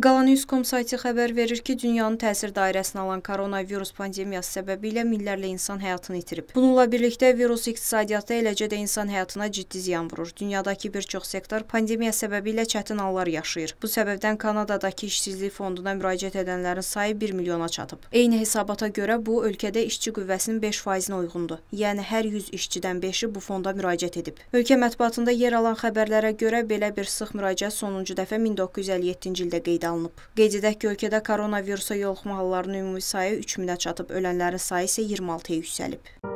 Qalanews.com saytı xəbər verir ki, dünyanın təsir dairəsinə alan koronavirus pandemiyası səbəbilə minlərlə insan həyatını itirib. Bununla birlikdə virus iqtisadiyyata, eləcə də insan həyatına ciddi ziyan vurur. Dünyadakı bir çox sektor pandemiya səbəbilə çətin anlar yaşayır. Bu səbəbdən Kanadadakı işsizlik fonduna müraciət edənlərin sayı 1 milyona çatıb. Eyni hesabata görə bu ölkədə işçi qüvvəsinin 5%-nə uyğundur. Yəni hər 100 işçidən 5-i bu fonda müraciət edib. Ölkə mətbuatında yer alan xəbərlərə görə belə bir sıx müraciət sonuncu dəfə 1957-ci ildə qeydə alınıb. Qeyd edək ki, ölkədə koronavirusa yoluxma hallarının ümumi sayı 3000-ə çatıb, ölənlərin sayı isə 26-ya yüksəlib.